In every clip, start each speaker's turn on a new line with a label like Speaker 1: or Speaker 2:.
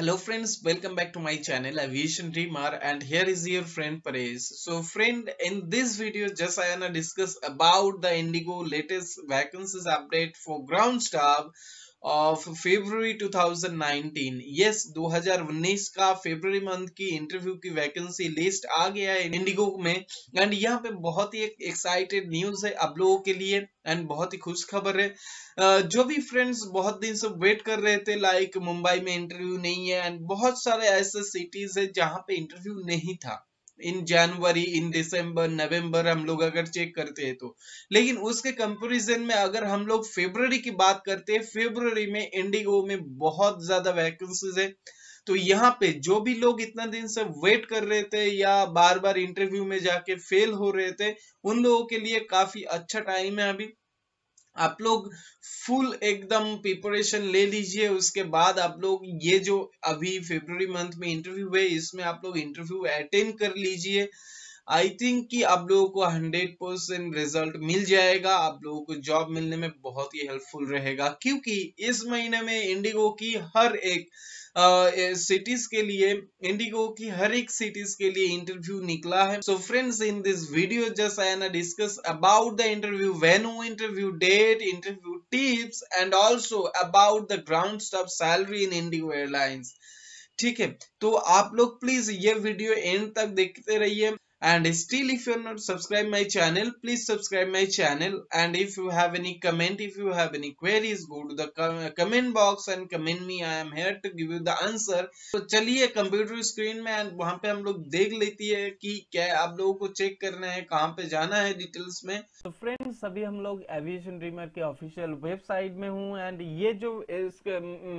Speaker 1: Hello friends, welcome back to my channel Aviation Dreamer and here is your friend Perez. So friend, in this video just I wanna discuss about the Indigo latest vacancies update for ground staff of February 2019 yes 2019 का February month की interview की vacancy list आ गया है Indigo में and यहाँ पे बहुत ही एक्साइटेड न्यूज है आप लोगों के लिए एंड बहुत ही खुश खबर है जो भी फ्रेंड्स बहुत दिन से वेट कर रहे थे लाइक मुंबई में इंटरव्यू नहीं है एंड बहुत सारे ऐसे सिटीज है जहाँ पे इंटरव्यू नहीं था इन जनवरी इन दिसंबर नवंबर हम लोग अगर चेक करते हैं तो लेकिन उसके कंपैरिजन में अगर हम लोग फेब्रवरी की बात करते हैं फेब्रवरी में इंडिगो में बहुत ज्यादा वैकेंसीज है तो यहाँ पे जो भी लोग इतना दिन से वेट कर रहे थे या बार बार इंटरव्यू में जाके फेल हो रहे थे उन लोगों के लिए काफी अच्छा टाइम है अभी आप लोग फुल एकदम प्रिपरेशन ले लीजिए उसके बाद आप लोग ये जो अभी फेब्रुवरी मंथ में इंटरव्यू है इसमें आप लोग इंटरव्यू अटेंड कर लीजिए आई थिंक कि आप लोगों को हंड्रेड परसेंट रिजल्ट मिल जाएगा आप लोगों को जॉब मिलने में बहुत ही हेल्पफुल रहेगा क्योंकि इस महीने में इंडिगो की हर एक सिटीज के लिए इंडिगो की हर एक सिटीज के लिए इंटरव्यू निकला है so friends in this video just I an discuss about the interview venue interview date interview tips and also about the ground staff salary in IndiGo Airlines ठीक है तो आप लोग प्लीज ये वीडियो एंड तक देखते रहिए and still if you are not subscribe my channel please subscribe my channel and if you have any comment if you have any queries go to the comment box and comment me i am here to give you the answer so chaliye computer screen mein and wahan pe hum log dekh leti hai ki kya aap logo ko check karna hai kahan pe jana hai details mein so friends अभी hum log aviation dreamer ke official website mein hu and ye jo is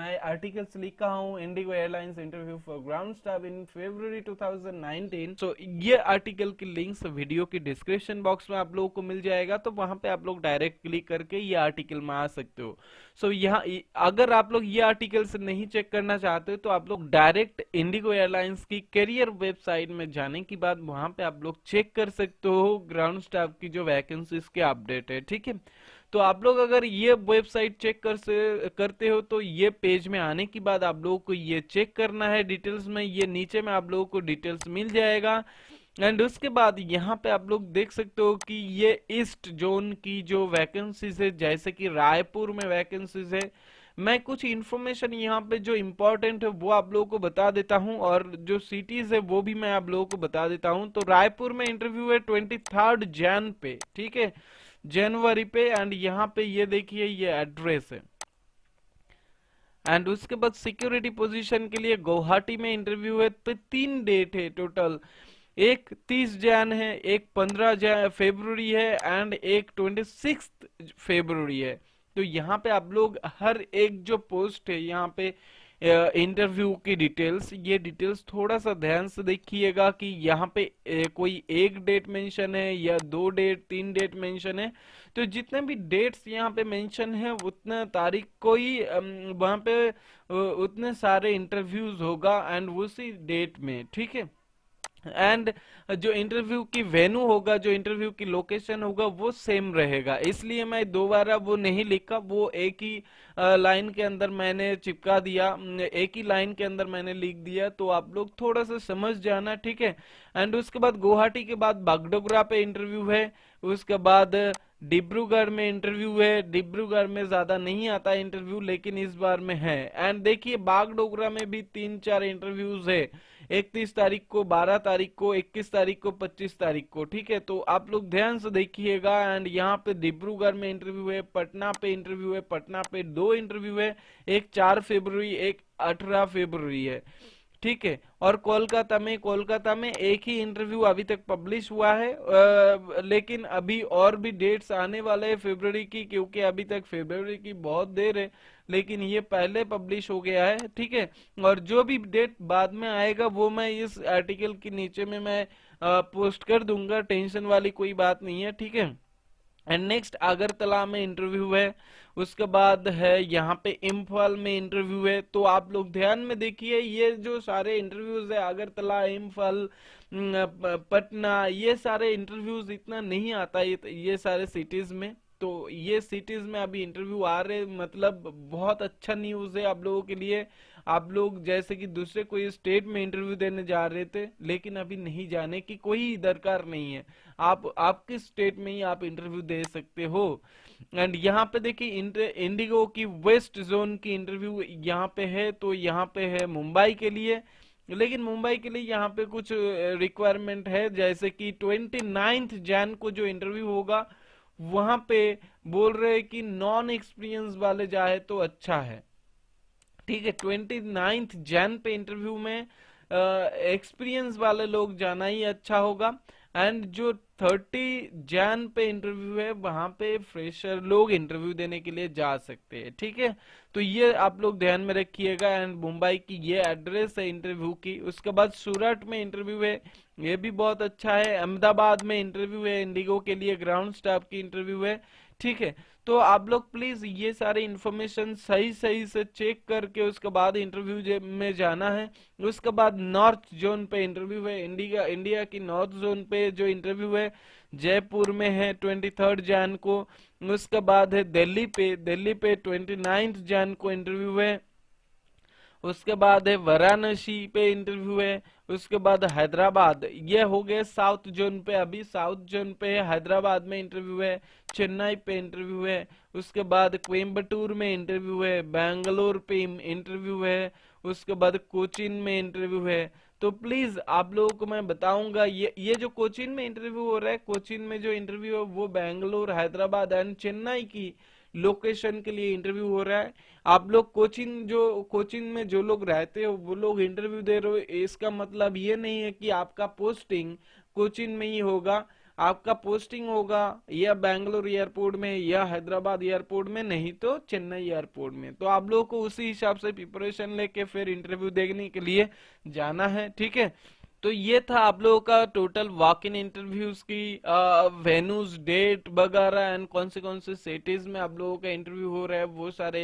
Speaker 1: मैं articles likha hu indigo airlines interview for ground staff in february 2019 so, ye article article की links video की description box में आप लोगों को मिल जाएगा तो वहां पे आप लोग डायरेक्ट क्लिक करके ये आर्टिकल में आ सकते हो सो so, यहाँ अगर आप लोग ये आर्टिकल से नहीं चेक करना चाहते तो आप लोग डायरेक्ट इंडिगो एयरलाइंस की करियर वेबसाइट में जाने के बाद वहां पे आप लोग चेक कर सकते हो ग्राउंड स्टाफ की जो वैकेंसी के अपडेट है ठीक है तो आप लोग अगर ये वेबसाइट चेक कर से करते हो तो ये पेज में आने के बाद आप लोगों को ये चेक करना है डिटेल्स में ये नीचे में आप लोगों को डिटेल्स मिल जाएगा एंड उसके बाद यहाँ पे आप लोग देख सकते हो कि ये ईस्ट जोन की जो वैकेंसीज है जैसे कि रायपुर में वैकेंसीज है मैं कुछ इन्फॉर्मेशन यहाँ पे जो इम्पोर्टेंट है वो आप लोगों को बता देता हूँ और जो सिटीज है वो भी मैं आप लोगों को बता देता हूँ तो रायपुर में इंटरव्यू है ट्वेंटी थर्ड जैन पे ठीक है जनवरी पे एंड यहाँ पे ये देखिए ये एड्रेस है एंड उसके बाद सिक्योरिटी पोजीशन के लिए गुवाहाटी में इंटरव्यू है तो तीन डेट है टोटल तो एक तीस जैन है एक पंद्रह फेबररी है एंड एक ट्वेंटी सिक्स फेबररी है तो यहाँ पे आप लोग हर एक जो पोस्ट है यहाँ पे इंटरव्यू की डिटेल्स ये डिटेल्स थोड़ा सा ध्यान से देखिएगा कि यहाँ पे कोई एक डेट मेंशन है या दो डेट तीन डेट मेंशन है तो जितने भी डेट्स यहाँ पे मेंशन है उतने तारीख को ही वहाँ पे उतने सारे इंटरव्यूज होगा एंड उसी डेट में ठीक है एंड जो इंटरव्यू की वेन्यू होगा जो इंटरव्यू की लोकेशन होगा वो सेम रहेगा इसलिए मैं दोबारा वो नहीं लिखा वो एक ही लाइन के अंदर मैंने चिपका दिया एक ही लाइन के अंदर मैंने लिख दिया तो आप लोग थोड़ा सा समझ जाना ठीक है एंड उसके बाद गुवाहाटी के बाद बागडोगरा पे इंटरव्यू है उसके बाद डिब्रूगढ़ में इंटरव्यू है डिब्रूगढ़ में ज्यादा नहीं आता इंटरव्यू लेकिन इस बार में है एंड देखिए बागडोगरा में भी तीन चार इंटरव्यूज है इकतीस तारीख को बारह तारीख को इक्कीस तारीख को पच्चीस तारीख को ठीक है तो आप लोग ध्यान से देखिएगा एंड यहाँ पे डिब्रूगढ़ में इंटरव्यू है पटना पे इंटरव्यू है पटना पे दो इंटरव्यू है एक चार फेब्रुवरी एक अठारह फेब्रुवरी है ठीक है और कोलकाता में कोलकाता में एक ही इंटरव्यू अभी तक पब्लिश हुआ है आ, लेकिन अभी और भी डेट्स आने वाले हैं फेबर की क्योंकि अभी तक फेब्रवरी की बहुत देर है लेकिन ये पहले पब्लिश हो गया है ठीक है और जो भी डेट बाद में आएगा वो मैं इस आर्टिकल के नीचे में मैं पोस्ट कर दूंगा टेंशन वाली कोई बात नहीं है ठीक है एंड नेक्स्ट अगरतला में इंटरव्यू है उसके बाद है यहाँ पे इम्फाल में इंटरव्यू है तो आप लोग ध्यान में देखिए ये जो सारे इंटरव्यूज है अगरतला इम्फाल पटना ये सारे इंटरव्यूज इतना नहीं आता ये, ये सारे सिटीज में तो ये सिटीज में अभी इंटरव्यू आ रहे मतलब बहुत अच्छा न्यूज है आप लोगों के लिए आप लोग जैसे कि दूसरे कोई स्टेट में इंटरव्यू देने जा रहे थे लेकिन अभी नहीं जाने की कोई दरकार नहीं है आप आपके स्टेट में ही आप इंटरव्यू दे सकते हो एंड यहाँ पे देखिए इंडिगो की वेस्ट जोन की इंटरव्यू यहाँ पे है तो यहाँ पे है मुंबई के लिए लेकिन मुंबई के लिए यहाँ पे कुछ रिक्वायरमेंट है जैसे कि ट्वेंटी नाइन्थ जैन को जो इंटरव्यू होगा वहां पे बोल रहे हैं कि नॉन एक्सपीरियंस वाले जाए तो अच्छा है ठीक है ट्वेंटी नाइन्थ जैन पे इंटरव्यू में एक्सपीरियंस वाले लोग जाना ही अच्छा होगा एंड जो 30 जैन पे इंटरव्यू है वहां पे फ्रेशर लोग इंटरव्यू देने के लिए जा सकते हैं ठीक है तो ये आप लोग ध्यान में रखिएगा एंड मुंबई की ये एड्रेस है इंटरव्यू की उसके बाद सूरत में इंटरव्यू है ये भी बहुत अच्छा है अहमदाबाद में इंटरव्यू है इंडिगो के लिए ग्राउंड स्टाफ की इंटरव्यू है ठीक है तो आप लोग प्लीज ये सारी इंफॉर्मेशन सही सही से चेक करके उसके बाद इंटरव्यू में जाना है उसके बाद नॉर्थ जोन पे इंटरव्यू है इंडिया इंडिया की नॉर्थ जोन पे जो इंटरव्यू है जयपुर में है ट्वेंटी थर्ड जैन को उसके बाद है दिल्ली पे दिल्ली पे ट्वेंटी नाइन्थ जैन को इंटरव्यू है उसके बाद है वाराणसी पे इंटरव्यू है उसके बाद हैदराबाद ये हो गए साउथ जोन पे अभी साउथ जोन पे हैदराबाद में इंटरव्यू है चेन्नई पे इंटरव्यू है उसके बाद कोयम्बटूर में इंटरव्यू है बेंगलोर पे इंटरव्यू है उसके बाद कोचिन में इंटरव्यू है तो प्लीज आप लोगों को मैं बताऊंगा ये ये जो कोचिन में इंटरव्यू हो रहा है कोचिन में जो इंटरव्यू है वो बेंगलोर हैदराबाद एंड चेन्नई की लोकेशन के लिए इंटरव्यू हो रहा है आप लोग कोचिंग जो कोचिंग में जो लोग रहते हो वो लोग इंटरव्यू दे रहे हो इसका मतलब ये नहीं है कि आपका पोस्टिंग कोचिंग में ही होगा आपका पोस्टिंग होगा या बेंगलोर एयरपोर्ट में या हैदराबाद एयरपोर्ट में नहीं तो चेन्नई एयरपोर्ट में तो आप लोगों को उसी हिसाब से प्रिपरेशन लेके फिर इंटरव्यू देखने के लिए जाना है ठीक है तो ये था आप लोगों का टोटल वॉक इन इंटरव्यूज की वेन्यूज डेट वगैरह एंड कौन से कौन से सिटीज में आप लोगों का इंटरव्यू हो रहा है वो सारे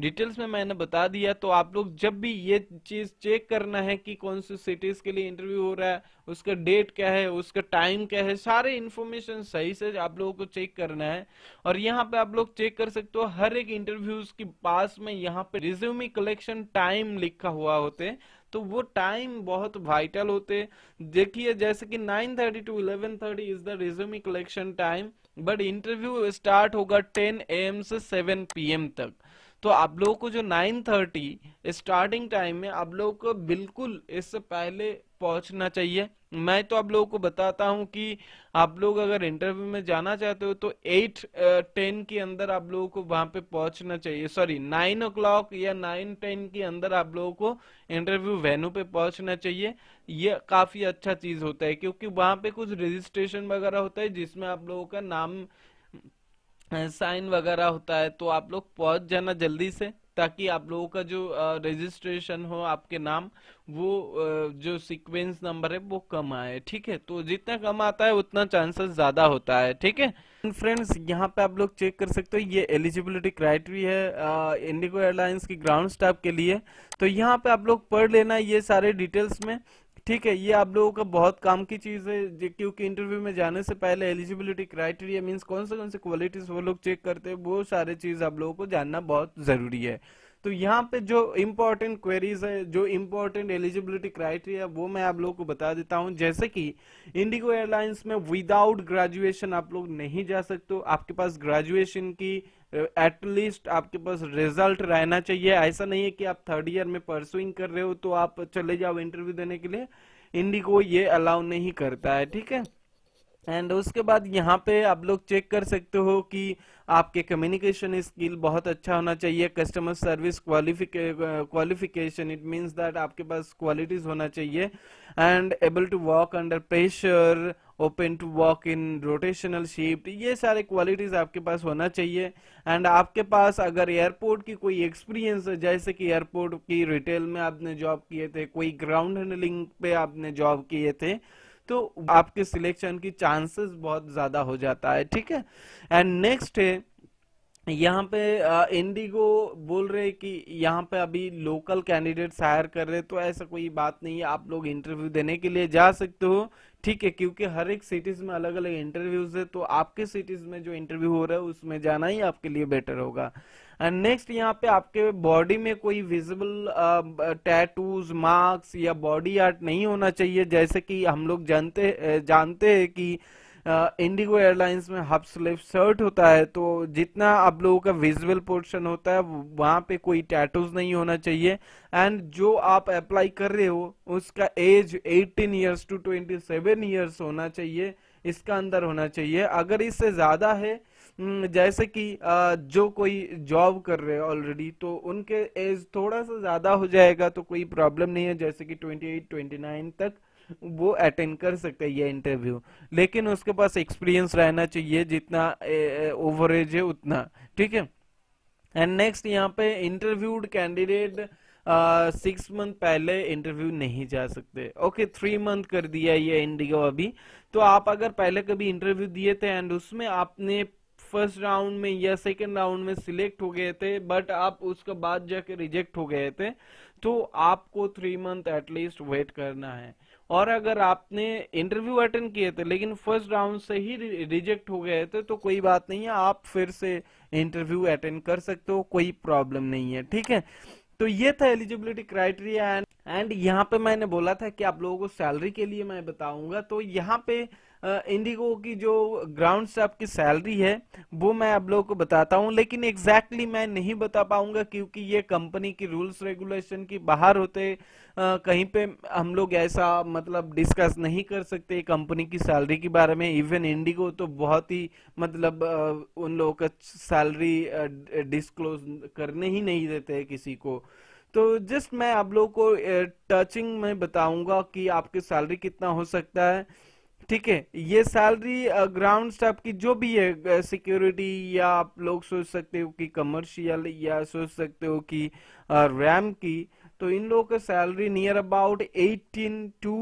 Speaker 1: डिटेल्स में मैंने बता दिया तो आप लोग जब भी ये चीज चेक करना है कि कौन से सिटीज के लिए इंटरव्यू हो रहा है उसका डेट क्या है उसका टाइम क्या है सारे इन्फॉर्मेशन सही से आप लोगों को चेक करना है और यहाँ पे आप लोग चेक कर सकते हो हर एक इंटरव्यूज के पास में यहाँ पे रिज्यूमी कलेक्शन टाइम लिखा हुआ होते हैं तो वो टाइम बहुत वाइटल होते देखिए जैसे कि 9:30 to 11:30 is the resume collection time but interview start होगा 10 एम से 7 एम तक तो आप लोगों को जो 9:30 स्टार्टिंग टाइम में आप लोगों को बिल्कुल इससे पहले पहुंचना चाहिए मैं तो आप लोगों को बताता हूं कि आप लोग अगर इंटरव्यू में जाना चाहते हो तो एट टेन के अंदर आप लोगों को वहां पे पहुंचना चाहिए सॉरी नाइन ओ या नाइन टेन के अंदर आप लोगों को इंटरव्यू वेन्यू पे पहुंचना चाहिए ये काफी अच्छा चीज होता है क्योंकि वहां पे कुछ रजिस्ट्रेशन वगैरह होता है जिसमें आप लोगों का नाम साइन वगैरह होता है तो आप लोग पहुंच जाना जल्दी से ताकि आप लोगों का जो रजिस्ट्रेशन हो आपके नाम वो जो सीक्वेंस नंबर है वो कम आए ठीक है तो जितना कम आता है उतना चांसेस ज्यादा होता है ठीक है फ्रेंड्स यहाँ पे आप लोग चेक कर सकते हो ये एलिजिबिलिटी क्राइटेरिया है इंडिगो एयरलाइंस की ग्राउंड स्टाफ के लिए तो यहाँ पे आप लोग पढ़ लेना ये सारे डिटेल्स में ठीक है ये आप लोगों का बहुत काम की चीज है क्योंकि इंटरव्यू में जाने से पहले एलिजिबिलिटी क्राइटेरिया मीन्स कौन से कौन से क्वालिटीज वो लोग चेक करते हैं वो सारे चीज आप लोगों को जानना बहुत जरूरी है तो यहाँ पे जो इम्पोर्टेंट क्वेरीज है जो इम्पोर्टेंट एलिजिबिलिटी क्राइटेरिया वो मैं आप लोगों को बता देता हूँ जैसे कि इंडिगो एयरलाइंस में विदाउट ग्रेजुएशन आप लोग नहीं जा सकते आपके पास ग्रेजुएशन की एटलीस्ट आपके पास रिजल्ट रहना चाहिए ऐसा नहीं है कि आप थर्ड ईयर में परसुइंग कर रहे हो तो आप चले जाओ इंटरव्यू देने के लिए इंडिगो ये अलाउ नहीं करता है ठीक है एंड उसके बाद यहाँ पे आप लोग चेक कर सकते हो कि आपके कम्युनिकेशन स्किल बहुत अच्छा होना चाहिए कस्टमर सर्विस क्वालिफिके क्वालिफिकेशन इट मींस दैट आपके पास क्वालिटीज होना चाहिए and able to work under pressure open to walk in rotational shift ये सारे क्वालिटीज आपके पास होना चाहिए एंड आपके पास अगर एयरपोर्ट की कोई एक्सपीरियंस जैसे कि एयरपोर्ट की रिटेल में आपने जॉब किए थे कोई ग्राउंड हैंडलिंग पे आपने जॉब किए थे तो आपके सिलेक्शन की चांसेस बहुत ज्यादा हो जाता है ठीक है एंड नेक्स्ट है यहाँ पे इंडिगो बोल रहे कि यहाँ पे अभी लोकल कैंडिडेट्स हायर कर रहे तो ऐसा कोई बात नहीं है आप लोग इंटरव्यू देने के लिए जा सकते हो ठीक है क्योंकि हर एक सिटीज में अलग अलग इंटरव्यूज है तो आपके सिटीज में जो इंटरव्यू हो रहा है उसमें जाना ही आपके लिए बेटर होगा एंड नेक्स्ट यहाँ पे आपके बॉडी में कोई विजिबल टैटूज मार्क्स या बॉडी आर्ट नहीं होना चाहिए जैसे कि हम लोग जानते जानते हैं कि इंडिगो एयरलाइंस में हाफ स्लीव शर्ट होता है तो जितना आप लोगों का विजुअल पोर्शन होता है वहां पे कोई टैटूज नहीं होना चाहिए एंड जो आप अप्लाई कर रहे हो उसका एज 18 इयर्स टू 27 इयर्स होना चाहिए इसका अंदर होना चाहिए अगर इससे ज़्यादा है हम्म, जैसे कि जो कोई जॉब कर रहे हैं ऑलरेडी तो उनके एज थोड़ा सा ज़्यादा हो जाएगा तो कोई प्रॉब्लम नहीं है जैसे कि 28, 29 तक वो अटेंड कर सकते हैं ये इंटरव्यू लेकिन उसके पास एक्सपीरियंस रहना चाहिए जितना ओवरेज है उतना ठीक है एंड नेक्स्ट यहाँ पे इंटरव्यूड कैंडिडेट सिक्स मंथ पहले इंटरव्यू नहीं जा सकते ओके थ्री मंथ कर दिया ये इंडिगो अभी तो आप अगर पहले कभी इंटरव्यू दिए थे एंड उसमें आपने फर्स्ट राउंड में या सेकंड राउंड में सिलेक्ट हो गए थे बट आप उसके बाद जाके रिजेक्ट हो गए थे तो आपको थ्री मंथ एटलीस्ट वेट करना है और अगर आपने इंटरव्यू अटेंड किए थे लेकिन फर्स्ट राउंड से ही रिजेक्ट हो गए थे तो कोई बात नहीं है आप फिर से इंटरव्यू अटेंड कर सकते हो कोई प्रॉब्लम नहीं है ठीक है तो ये था एलिजिबिलिटी क्राइटेरिया एंड एंड यहाँ पे मैंने बोला था कि आप लोगों को सैलरी के लिए मैं बताऊंगा तो यहाँ पे इंडिगो की जो ग्राउंड से आपकी सैलरी है वो मैं आप लोगों को बताता हूँ लेकिन एग्जैक्टली exactly मैं नहीं बता पाऊंगा क्योंकि ये कंपनी की रूल्स रेगुलेशन की बाहर होते आ, कहीं पे हम लोग ऐसा मतलब डिस्कस नहीं कर सकते कंपनी की सैलरी के बारे में इवन इंडिगो तो बहुत ही मतलब आ, उन लोगों का सैलरी डिस्क्लोज करने ही नहीं देते किसी को तो जस्ट मैं आप लोगों को टचिंग में बताऊंगा कि आपकी सैलरी कितना हो सकता है ठीक है ये सैलरी ग्राउंड स्टाफ की जो भी है सिक्योरिटी या आप लोग सोच सकते हो कि कमर्शियल या सोच सकते हो कि रैम की तो इन लोगों का सैलरी नियर अबाउट 18 टू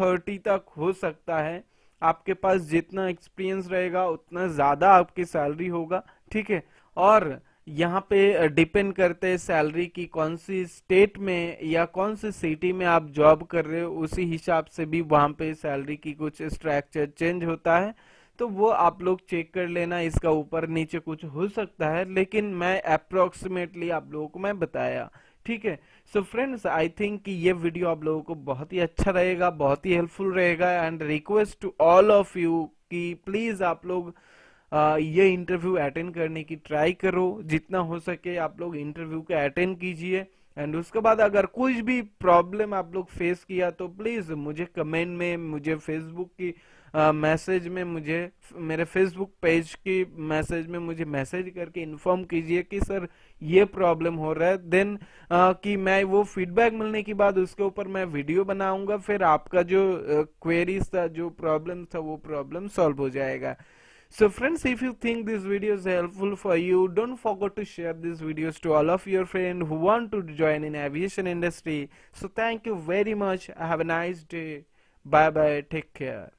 Speaker 1: 30 तक हो सकता है आपके पास जितना एक्सपीरियंस रहेगा उतना ज़्यादा आपकी सैलरी होगा ठीक है और यहाँ पे डिपेंड करते हैं सैलरी की कौन सी स्टेट में या कौन सी सिटी में आप जॉब कर रहे हो उसी हिसाब से भी वहाँ पे सैलरी की कुछ स्ट्रक्चर चेंज होता है तो वो आप लोग चेक कर लेना इसका ऊपर नीचे कुछ हो सकता है लेकिन मैं अप्रोक्सीमेटली आप लोगों को मैं बताया ठीक है सो फ्रेंड्स आई थिंक कि ये वीडियो आप लोगों को बहुत ही अच्छा रहेगा बहुत ही हेल्पफुल रहेगा and request to all of you कि प्लीज आप लोग ये इंटरव्यू अटेंड करने की ट्राई करो जितना हो सके आप लोग इंटरव्यू को अटेंड कीजिए एंड उसके बाद अगर कुछ भी प्रॉब्लम आप लोग फेस किया तो प्लीज मुझे कमेंट में मुझे फेसबुक की मैसेज में मुझे मेरे फेसबुक पेज की मैसेज में मुझे मैसेज करके इन्फॉर्म कीजिए कि सर ये प्रॉब्लम हो रहा है देन कि मैं वो फीडबैक मिलने के बाद उसके ऊपर मैं वीडियो बनाऊंगा फिर आपका जो क्वेरीज था जो प्रॉब्लम था वो प्रॉब्लम सॉल्व हो जाएगा so friends if you think this video is helpful for you don't forget to share these videos to all of your friends who want to join in aviation industry so thank you very much have a nice day bye bye take care